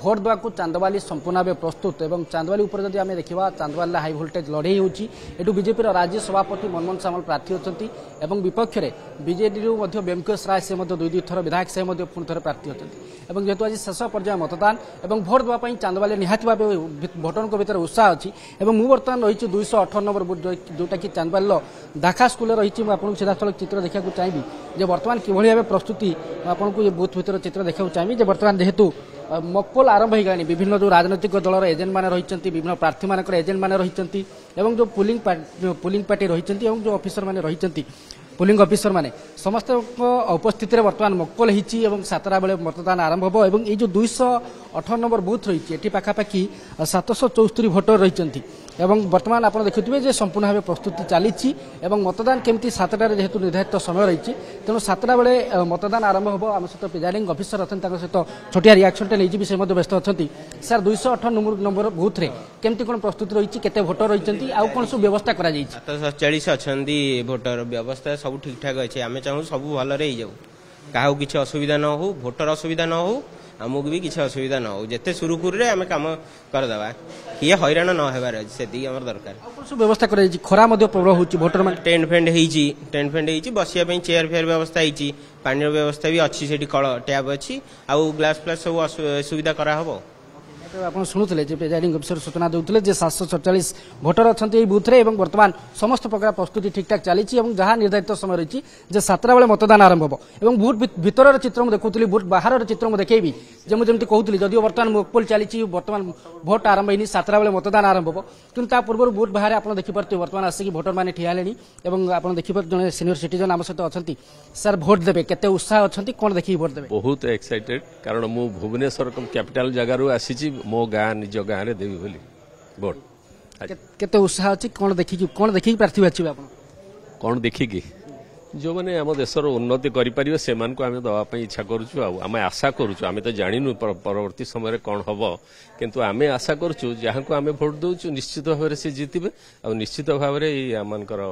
vote দেওয়া চান্দবালি সম্পূর্ণ ভাবে প্রস্তুত এবং চান্দবালি উপরে যদি আমি দেখা চান্দবালি হাই ভোল্টেজ লড়াই হচ্ছে এটু বিজেপির রাজ্য সভাপতি মনমোহন সামল প্রার্থী অনেক এবং বিপক্ষে বিজেডি ব্যোমকেশ রায় সে দুই দুই থর বিধায়ক সে পুঁ থে প্রার্থী অনেক এবং যেহেতু আজ শেষ পর্যায়ে মতদান এবং ভোট দেওয়া চান্দবালি নিহতি ভাবে ভোটরঙ্ ভিতরে উৎসাহ অছি এবং মু বর্তমান রয়েছে দুইশ অঠর নম্বর বুথ যেটা কি চান্দবালির দাখা স্কুলে রয়েছে আপনার সিধাসলখ চিত্র দেখা চাইবি যে বর্তমান কিভাবে প্রস্তুতি আপনার বুথ ভিতরে চিত্র দেখা চাইবি যে বর্তমান যেহেতু ମକୁଲ ଆରମ୍ଭ ହୋଇଗଲାଣି ବିଭିନ୍ନ ଯେଉଁ ରାଜନୈତିକ ଦଳର ଏଜେଣ୍ଟମାନେ ରହିଛନ୍ତି ବିଭିନ୍ନ ପ୍ରାର୍ଥୀମାନଙ୍କର ଏଜେଣ୍ଟମାନେ ରହିଛନ୍ତି ଏବଂ ଯେଉଁ ପୁଲିଂ ପୁଲିଂ ପାର୍ଟି ରହିଛନ୍ତି ଏବଂ ଯେଉଁ ଅଫିସରମାନେ ରହିଛନ୍ତି ପୁଲିଂ ଅଫିସରମାନେ ସମସ୍ତଙ୍କ ଉପସ୍ଥିତିରେ ବର୍ତ୍ତମାନ ମକୁଲ ହୋଇଛି ଏବଂ ସାତଟା ବେଳେ ମତଦାନ ଆରମ୍ଭ ହେବ ଏବଂ ଏଇ ଯେଉଁ ଦୁଇଶହ ଅଠର ନମ୍ବର ବୁଥ୍ ରହିଛି ଏଠି ପାଖାପାଖି ସାତଶହ ଚଉସ୍ତରି ଭୋଟର ରହିଛନ୍ତି এবং বর্তমান আপনার দেখুবে যে সম্পূর্ণ ভাবে প্রস্তুতি চালছি এবং মতদান কমিটি সাতটার যেহেতু নির্ধারিত সময় রয়েছে তেমন সাতটা বেড়ে মতদান আরম্ভ হব আমার সহ প্রিজাইডিং অফিসর অনেক তাঁর সহ ছোটিয়া রিয়াকশনটা নিয়ে যাবি সে মধ্যে ব্যস্ত অনেক স্যার দুইশ অঠর নম্বর নম্বর বুথে কমিটি কোণ প্রস্তুতি রয়েছে কেতে ভোটর রয়েছেন আউ কোণ সব ব্যবস্থা করা যাই সাতচাশ অনেক ভোটর ব্যবস্থা সব ঠিকঠাক আছে আমি চাহু সব ভালরে হয়ে যাও কাহ কিছু অসুবিধা ন হো ভোটর অসুবিধা ন হোক ଆମକୁ ବି କିଛି ଅସୁବିଧା ନ ହଉ ଯେତେ ସୁରୁଖୁରୁରେ ଆମେ କାମ କରିଦେବା କିଏ ହଇରାଣ ନ ହେବାର ଅଛି ସେତିକି ଆମର ଦରକାର ସବୁ ବ୍ୟବସ୍ଥା କରାଯାଇଛି ଖରା ମଧ୍ୟ ପ୍ରବଳ ହେଉଛି ଭୋଟରମାନେ ଟେଣ୍ଟ ଫେଣ୍ଟ ହେଇଛି ଟେଣ୍ଟ ଫେଣ୍ଟ ହେଇଛି ବସିବା ପାଇଁ ଚେୟାର ଫେୟାର ବ୍ୟବସ୍ଥା ହେଇଛି ପାଣିର ବ୍ୟବସ୍ଥା ବି ଅଛି ସେଠି କଳ ଟ୍ୟାପ୍ ଅଛି ଆଉ ଗ୍ଲାସ୍ ଫ୍ଲାସ୍ ସବୁ ସୁବିଧା କରାହେବ ଆପଣ ଶୁଣୁଥିଲେ ଯେ ପ୍ରେଜାଇଡିଂ ଅଫିସର ସୂଚନା ଦେଉଥିଲେ ଯେ ସାତଶହ ସଡ଼ଚାଳିଶ ଭୋଟର ଅଛନ୍ତି ଏହି ବୁଥ୍ରେ ଏବଂ ବର୍ତ୍ତମାନ ସମସ୍ତ ପ୍ରକାର ପ୍ରସ୍ତୁତି ଠିକ୍ଠାକ୍ ଚାଲିଛି ଏବଂ ଯାହା ନିର୍ଦ୍ଧାରିତ ସମୟ ରହିଛି ଯେ ସାତଟା ବେଳେ ମତଦାନ ଆରମ୍ଭ ହେବ ଏବଂ ବୁଥ୍ ଭିତରର ଚିତ୍ର ମୁଁ ଦେଖୁଥିଲି ବୁଥ୍ ବାହାରର ଚିତ୍ର ମୁଁ ଦେଖେଇବି ଯେ ମୁଁ ଯେମିତି କହୁଥିଲି ଯଦିଓ ବର୍ତ୍ତମାନ ମୋକପୋଲ ଚାଲିଛି ବର୍ତ୍ତମାନ ଭୋଟ୍ ଆରମ୍ଭ ହେଇନି ସାତଟା ବେଳେ ମତଦାନ ଆରମ୍ଭ ହେବ କିନ୍ତୁ ତା ପୂର୍ବରୁ ବୁଥ୍ ବାହାରେ ଆପଣ ଦେଖିପାରୁଥିବେ ବର୍ତ୍ତମାନ ଆସିକି ଭୋଟରମାନେ ଠିଆ ହେଲେଣି ଏବଂ ଆପଣ ଦେଖିପାରୁଥିବେ ଜଣେ ସିନିୟର ସିଟିଜନ୍ ଆମ ସହିତ ଅଛନ୍ତି ସାର୍ ଭୋଟ୍ ଦେବେ କେତେ ଉତ୍ସାହ ଅଛନ୍ତି କ'ଣ ଦେଖିକି ଭୋଟ୍ ଦେବେ ବହୁତ ଏକ୍ସାଇଟେଡ୍ କାରଣ ମୁଁ ଭୁବନେଶ୍ୱର କ୍ୟାପିଟାଲ ଜାଗାରୁ ଆସିଛି ମୋ ଗାଁ ନିଜ ଗାଁରେ ଦେବି ବୋଲି ଭୋଟ୍ କେତେ ଉତ୍ସାହ ଅଛି କ'ଣ ଦେଖିକି କ'ଣ ଦେଖିକି ପ୍ରାର୍ଥୀ ବାଛିବେ ଆପଣ କ'ଣ ଦେଖିକି ଯେଉଁମାନେ ଆମ ଦେଶର ଉନ୍ନତି କରିପାରିବେ ସେମାନଙ୍କୁ ଆମେ ଦେବା ପାଇଁ ଇଚ୍ଛା କରୁଛୁ ଆଉ ଆମେ ଆଶା କରୁଛୁ ଆମେ ତ ଜାଣିନୁ ପରବର୍ତ୍ତୀ ସମୟରେ କ'ଣ ହେବ କିନ୍ତୁ ଆମେ ଆଶା କରୁଛୁ ଯାହାଙ୍କୁ ଆମେ ଭୋଟ ଦେଉଛୁ ନିଶ୍ଚିତ ଭାବରେ ସେ ଜିତିବେ ଆଉ ନିଶ୍ଚିତ ଭାବରେ ଏଇ ଆମମାନଙ୍କର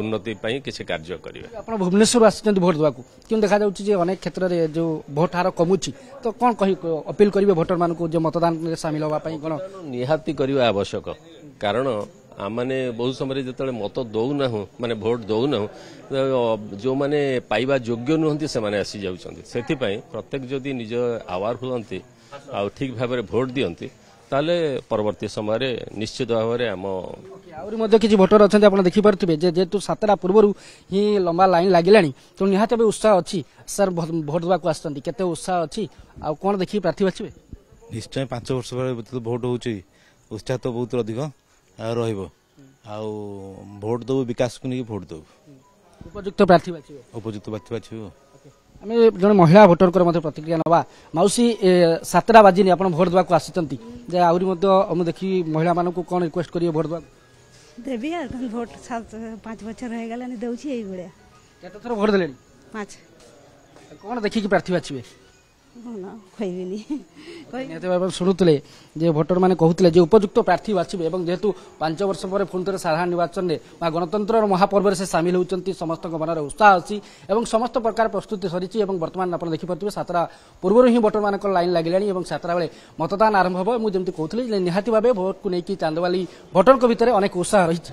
ଉନ୍ନତି ପାଇଁ କିଛି କାର୍ଯ୍ୟ କରିବେ ଆପଣ ଭୁବନେଶ୍ୱରରୁ ଆସିଛନ୍ତି ଭୋଟ ଦେବାକୁ କିନ୍ତୁ ଦେଖାଯାଉଛି ଯେ ଅନେକ କ୍ଷେତ୍ରରେ ଯେଉଁ ଭୋଟ ହାର କମୁଛି ତ କ'ଣ କହି ଅପିଲ କରିବେ ଭୋଟରମାନଙ୍କୁ ଯେ ମତଦାନରେ ସାମିଲ ହେବା ପାଇଁ କ'ଣ ନିହାତି କରିବା ଆବଶ୍ୟକ କାରଣ ଆମମାନେ ବହୁତ ସମୟରେ ଯେତେବେଳେ ମତ ଦେଉନାହୁଁ ମାନେ ଭୋଟ୍ ଦେଉନାହୁଁ ଯେଉଁମାନେ ପାଇବା ଯୋଗ୍ୟ ନୁହନ୍ତି ସେମାନେ ଆସିଯାଉଛନ୍ତି ସେଥିପାଇଁ ପ୍ରତ୍ୟେକ ଯଦି ନିଜ ଆୱାର ହୁଅନ୍ତି ଆଉ ଠିକ୍ ଭାବରେ ଭୋଟ୍ ଦିଅନ୍ତି ତାହେଲେ ପରବର୍ତ୍ତୀ ସମୟରେ ନିଶ୍ଚିତ ଭାବରେ ଆମ ଆହୁରି ମଧ୍ୟ କିଛି ଭୋଟର ଅଛନ୍ତି ଆପଣ ଦେଖିପାରୁଥିବେ ଯେ ଯେହେତୁ ସାତଟା ପୂର୍ବରୁ ହିଁ ଲମ୍ବା ଲାଇନ୍ ଲାଗିଲାଣି ତେଣୁ ନିହାତି ଏବେ ଉତ୍ସାହ ଅଛି ସାର୍ ଭୋଟ୍ ଦେବାକୁ ଆସିଛନ୍ତି କେତେ ଉତ୍ସାହ ଅଛି ଆଉ କ'ଣ ଦେଖିକି ପ୍ରାର୍ଥୀ ବାଛିବେ ନିଶ୍ଚୟ ପାଞ୍ଚ ବର୍ଷ ପରେ ଭୋଟ୍ ହେଉଛି ଉତ୍ସାହ ତ ବହୁତ ଅଧିକ ରହିବ ଆଉ ଭୋଟ ଦେବୁ ବିକାଶକୁ ନେଇକି ଭୋଟ ଦେବୁ ଉପଯୁକ୍ତ ପ୍ରାର୍ଥୀ ବାଛିବ ଉପଯୁକ୍ତ ପ୍ରାର୍ଥୀ ବାଛିବ ଆମେ ଜଣେ ମହିଳା ଭୋଟରଙ୍କର ମଧ୍ୟ ପ୍ରତିକ୍ରିୟା ନେବା ମାଉସୀ ସାତଟା ବାଜିନି ଆପଣ ଭୋଟ ଦେବାକୁ ଆସିଛନ୍ତି ଯେ ଆହୁରି ମଧ୍ୟ ମୁଁ ଦେଖି ମହିଳାମାନଙ୍କୁ କ'ଣ ରିକ୍ୱେଷ୍ଟ କରିବେ ଭୋଟ ଦେବାକୁ ଦେବି ଆଉ ଭୋଟ ପାଞ୍ଚ ବଛର ହେଇଗଲାଣି ଦେଉଛି ଏଇଭଳିଆ କେତେ ଥର ଭୋଟ ଦେଲେଣି ପାଞ୍ଚ କ'ଣ ଦେଖିକି ପ୍ରାର୍ଥୀ ବାଛିବେ କହିବିନି ନିହାତି ଭାବରେ ଶୁଣୁଥିଲେ ଯେ ଭୋଟରମାନେ କହୁଥିଲେ ଯେ ଉପଯୁକ୍ତ ପ୍ରାର୍ଥୀ ବାଛିବେ ଏବଂ ଯେହେତୁ ପାଞ୍ଚ ବର୍ଷ ପରେ ପୁଣି ଥରେ ସାଧାରଣ ନିର୍ବାଚନରେ ବା ଗଣତନ୍ତ୍ରର ମହାପର୍ବରେ ସେ ସାମିଲ ହେଉଛନ୍ତି ସମସ୍ତଙ୍କ ମନରେ ଉତ୍ସାହ ଅଛି ଏବଂ ସମସ୍ତ ପ୍ରକାର ପ୍ରସ୍ତୁତି ସରିଛି ଏବଂ ବର୍ତ୍ତମାନ ଆପଣ ଦେଖିପାରୁଥିବେ ସାତଟା ପୂର୍ବରୁ ହିଁ ଭୋଟରମାନଙ୍କ ଲାଇନ୍ ଲାଗିଲାଣି ଏବଂ ସାତଟା ବେଳେ ମତଦାନ ଆରମ୍ଭ ହେବ ମୁଁ ଯେମିତି କହୁଥିଲି ନିହାତି ଭାବେ ଭୋଟକୁ ନେଇକି ଚାନ୍ଦବାଲି ଭୋଟରଙ୍କ ଭିତରେ ଅନେକ ଉତ୍ସାହ ରହିଛି